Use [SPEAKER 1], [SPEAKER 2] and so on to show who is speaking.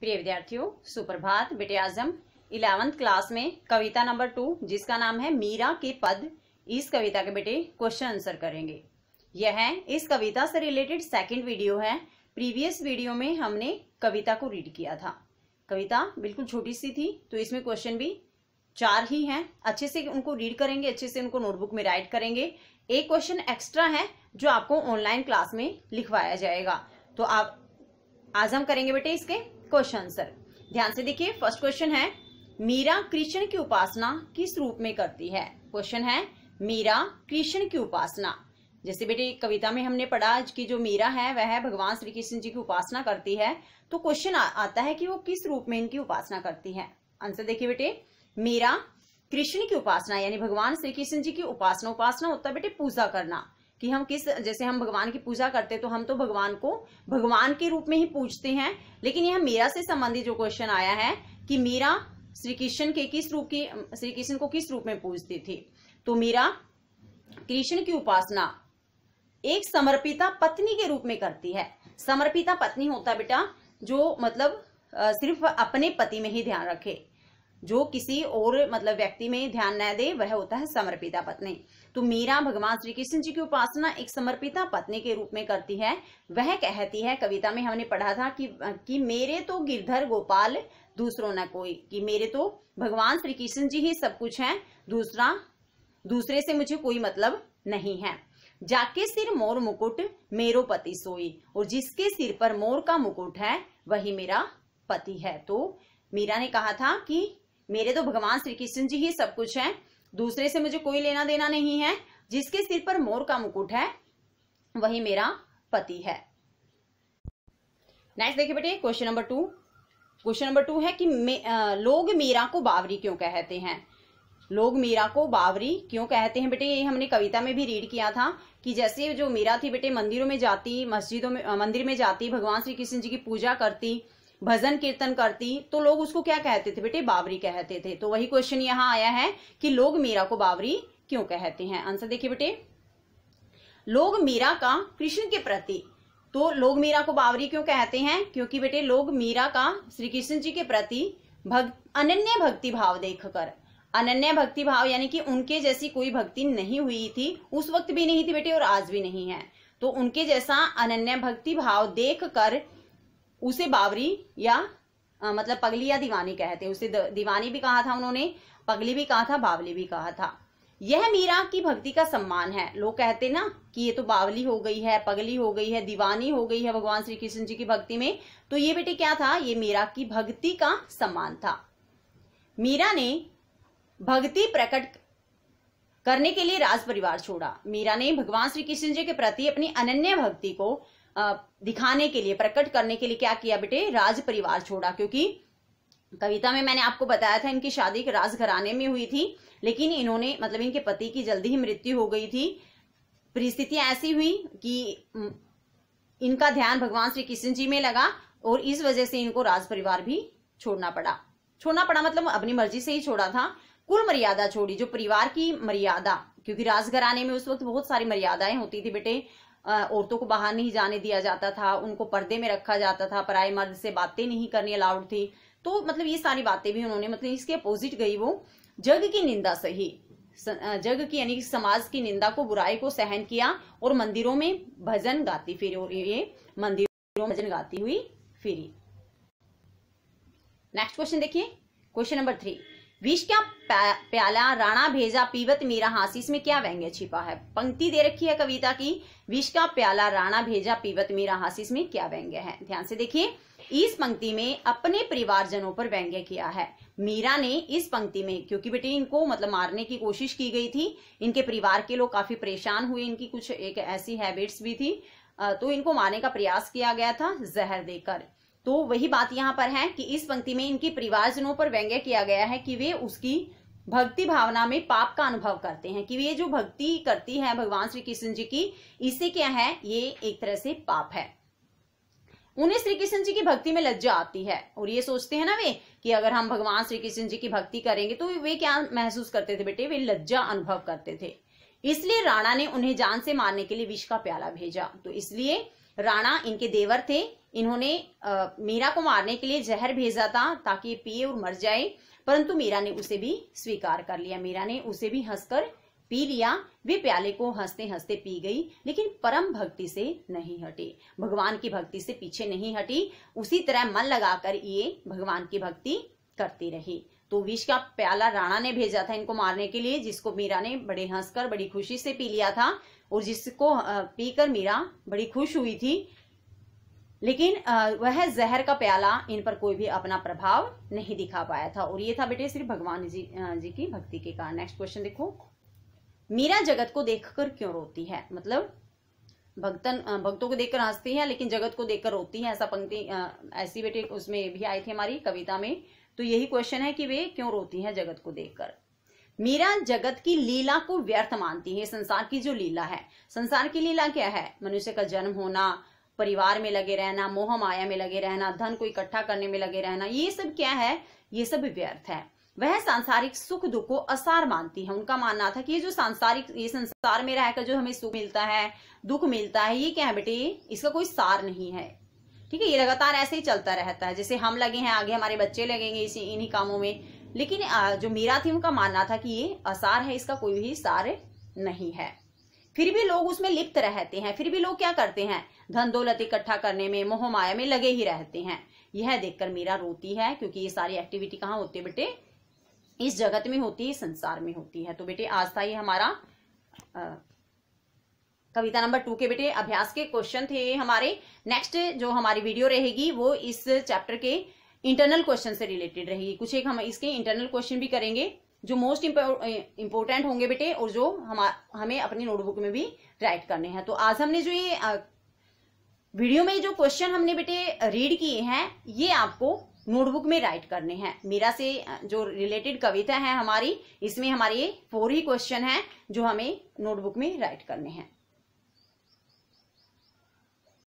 [SPEAKER 1] प्रिय विद्यार्थियों सुप्रभात बेटे आजम इलेवंथ क्लास में कविता नंबर टू जिसका नाम है मीरा के पद इस कविता के बेटे क्वेश्चन आंसर करेंगे यह है इस कविता से रिलेटेड सेकंड वीडियो है प्रीवियस वीडियो में हमने कविता को रीड किया था कविता बिल्कुल छोटी सी थी तो इसमें क्वेश्चन भी चार ही हैं अच्छे से उनको रीड करेंगे अच्छे से उनको नोटबुक में राइट करेंगे एक क्वेश्चन एक्स्ट्रा है जो आपको ऑनलाइन क्लास में लिखवाया जाएगा तो आप आज हम करेंगे बेटे इसके क्वेश्चन आंसर ध्यान से देखिए फर्स्ट क्वेश्चन है मीरा कृष्ण की उपासना किस रूप में करती है क्वेश्चन है मीरा कृष्ण की उपासना जैसे बेटे कविता में हमने पढ़ा कि जो मीरा है वह भगवान श्री कृष्ण जी की उपासना करती है तो क्वेश्चन आता है कि वो किस रूप में इनकी उपासना करती है आंसर देखिए बेटे मीरा कृष्ण की उपासना यानी भगवान श्री कृष्ण जी की उपासना उपासना होता है बेटे पूजा करना कि हम किस जैसे हम भगवान की पूजा करते हैं तो हम तो भगवान को भगवान के रूप में ही पूजते हैं लेकिन यह मीरा से संबंधित जो क्वेश्चन आया है कि मीरा श्री कृष्ण के किस रूप की श्री कृष्ण को किस रूप में पूजती थी तो मीरा कृष्ण की उपासना एक समर्पिता पत्नी के रूप में करती है समर्पिता पत्नी होता बेटा जो मतलब सिर्फ अपने पति में ही ध्यान रखे जो किसी और मतलब व्यक्ति में ध्यान न दे वह होता है समर्पिता पत्नी तो मीरा भगवान श्री कृष्ण जी की उपासना एक समर्पिता पत्नी के रूप में करती है वह कहती है कविता में हमने पढ़ा था कि कि मेरे तो गिरधर गोपाल दूसरों ना कोई कि मेरे तो भगवान श्री कृष्ण जी ही सब कुछ है दूसरा दूसरे से मुझे कोई मतलब नहीं है जाके सिर मोर मुकुट मेरो पति सोई और जिसके सिर पर मोर का मुकुट है वही मेरा पति है तो मीरा ने कहा था कि मेरे तो भगवान श्री कृष्ण जी ही सब कुछ है दूसरे से मुझे कोई लेना देना नहीं है जिसके सिर पर मोर का मुकुट है वही मेरा पति है नेक्स्ट देखिए बेटे question number two question number two है कि मे, आ, लोग मीरा को बावरी क्यों कहते हैं लोग मीरा को बावरी क्यों कहते हैं बेटे ये हमने कविता में भी रीड किया था कि जैसे जो मीरा थी बेटे मंदिरों में जाती मस्जिदों में मंदिर में जाती भगवान श्री कृष्ण जी की पूजा करती भजन कीर्तन करती तो लोग उसको क्या कहते थे बेटे बावरी कहते थे तो वही क्वेश्चन यहाँ आया है कि लोग मीरा को बावरी क्यों कहते हैं आंसर देखिए बेटे लोग मीरा का कृष्ण के प्रति तो लोग मीरा को बावरी क्यों कहते हैं क्योंकि बेटे लोग मीरा का श्री कृष्ण जी के प्रति भक्त अनन्य भक्ति भाव देखकर अनन्य भक्ति भाव यानी कि उनके जैसी कोई भक्ति नहीं हुई थी उस वक्त भी नहीं थी बेटे और आज भी नहीं है तो उनके जैसा अनन्य भक्ति भाव देख कर उसे बावरी या आ, मतलब पगली या दीवानी कहते हैं उसे दीवानी भी कहा था उन्होंने पगली भी कहा था बावली भी कहा था यह मीरा की भक्ति का सम्मान है लोग कहते ना कि ये तो बावली हो गई है पगली हो गई है दीवानी हो गई है भगवान श्री कृष्ण जी की भक्ति में तो ये बेटे क्या था ये मीरा की भक्ति का सम्मान था मीरा ने भक्ति प्रकट करने के लिए राज परिवार छोड़ा मीरा ने भगवान श्री कृष्ण जी के प्रति अपनी अनन्य भक्ति को दिखाने के लिए प्रकट करने के लिए क्या किया बेटे राज परिवार छोड़ा क्योंकि कविता में मैंने आपको बताया था इनकी शादी राज घराने में हुई थी लेकिन इन्होंने मतलब इनके पति की जल्दी ही मृत्यु हो गई थी परिस्थितियां ऐसी हुई कि इनका ध्यान भगवान श्री कृष्ण जी में लगा और इस वजह से इनको राज परिवार भी छोड़ना पड़ा छोड़ना पड़ा मतलब अपनी मर्जी से ही छोड़ा था कुल मर्यादा छोड़ी जो परिवार की मर्यादा क्योंकि राजघराने में उस वक्त बहुत सारी मर्यादाएं होती थी बेटे औरतों को बाहर नहीं जाने दिया जाता था उनको पर्दे में रखा जाता था पराए मर्द से बातें नहीं करनी अलाउड थी तो मतलब ये सारी बातें भी उन्होंने मतलब इसके अपोजिट गई वो जग की निंदा सही जग की यानी समाज की निंदा को बुराई को सहन किया और मंदिरों में भजन गाती फिर और ये मंदिरों में भजन गाती हुई फिरी नेक्स्ट क्वेश्चन देखिए क्वेश्चन नंबर थ्री विष क्या प्याला राणा भेजा पीवत मीरा हासी इसमें क्या व्यंग्य छिपा है पंक्ति दे रखी है कविता की विष का प्याला राणा भेजा पीवत मीरा हासी इसमें क्या व्यंग्य है ध्यान से देखिए इस पंक्ति में अपने परिवारजनों पर व्यंग्य किया है मीरा ने इस पंक्ति में क्योंकि बेटी इनको मतलब मारने की कोशिश की गई थी इनके परिवार के लोग काफी परेशान हुए इनकी कुछ एक ऐसी हैबिट्स भी थी तो इनको मारने का प्रयास किया गया था जहर देकर तो वही बात यहाँ पर है कि इस पंक्ति में इनके परिवारजनों पर व्यंग्य किया गया है कि वे उसकी भक्ति भावना में पाप का अनुभव करते हैं कि वे जो भक्ति करती है भगवान श्री कृष्ण जी की इससे क्या है ये एक तरह से पाप है उन्हें श्री कृष्ण जी की भक्ति में लज्जा आती है और ये सोचते हैं ना वे कि अगर हम भगवान श्री कृष्ण जी की भक्ति करेंगे तो वे क्या महसूस करते थे बेटे वे लज्जा अनुभव करते थे इसलिए राणा ने उन्हें जान से मारने के लिए विष का प्याला भेजा तो इसलिए राणा इनके देवर थे इन्होंने आ, मीरा को मारने के लिए जहर भेजा था ताकि पिए और मर जाए परंतु मीरा ने उसे भी स्वीकार कर लिया मीरा ने उसे भी हंसकर पी लिया वे प्याले को हंसते हंसते पी गई लेकिन परम भक्ति से नहीं हटी भगवान की भक्ति से पीछे नहीं हटी उसी तरह मन लगाकर ये भगवान की भक्ति करती रही तो विष का प्याला राणा ने भेजा था इनको मारने के लिए जिसको मीरा ने बड़े हंसकर बड़ी खुशी से पी लिया था और जिसको पीकर मीरा बड़ी खुश हुई थी लेकिन वह जहर का प्याला इन पर कोई भी अपना प्रभाव नहीं दिखा पाया था और ये था बेटे सिर्फ भगवान जी जी की भक्ति के कारण नेक्स्ट क्वेश्चन देखो मीरा जगत को देखकर क्यों रोती है मतलब भक्तन भक्तों को देखकर हंसती है लेकिन जगत को देखकर रोती है ऐसा पंक्ति ऐसी बेटे उसमें भी आई थी हमारी कविता में तो यही क्वेश्चन है कि वे क्यों रोती है जगत को देखकर मीरा जगत की लीला को व्यर्थ मानती है संसार की जो लीला है संसार की लीला क्या है मनुष्य का जन्म होना परिवार में लगे रहना मोह माया में लगे रहना धन को इकट्ठा करने में लगे रहना ये सब क्या है ये सब व्यर्थ है वह सांसारिक सुख दुख को असार मानती है उनका मानना था कि ये जो सांसारिक ये संसार में रहकर जो हमें सुख मिलता है दुख मिलता है ये क्या है बेटे इसका कोई सार नहीं है ठीक है ये लगातार ऐसे ही चलता रहता है जैसे हम लगे हैं आगे हमारे बच्चे लगेंगे इसी इन्हीं कामों में लेकिन जो मीरा थी उनका मानना था कि ये असार है इसका कोई भी सार नहीं है फिर भी लोग उसमें लिप्त रहते हैं फिर भी लोग क्या करते हैं धन दौलत इकट्ठा करने में मोह माया में लगे ही रहते हैं यह देखकर मीरा रोती है क्योंकि ये सारी एक्टिविटी कहाँ होती है बेटे इस जगत में होती है संसार में होती है तो बेटे आज था ये हमारा आ, कविता नंबर टू के बेटे अभ्यास के क्वेश्चन थे हमारे नेक्स्ट जो हमारी वीडियो रहेगी वो इस चैप्टर के इंटरनल क्वेश्चन से रिलेटेड रहेगी कुछ एक हम इसके इंटरनल क्वेश्चन भी करेंगे जो मोस्ट इम्पोर्टेंट eh, होंगे बेटे और जो हम हमें अपनी नोटबुक में भी राइट करने हैं तो आज हमने जो ये वीडियो में जो क्वेश्चन हमने बेटे रीड किए हैं ये आपको नोटबुक में राइट करने हैं मेरा से जो रिलेटेड कविता है हमारी इसमें हमारे फोर ही क्वेश्चन है जो हमें नोटबुक में राइट करने हैं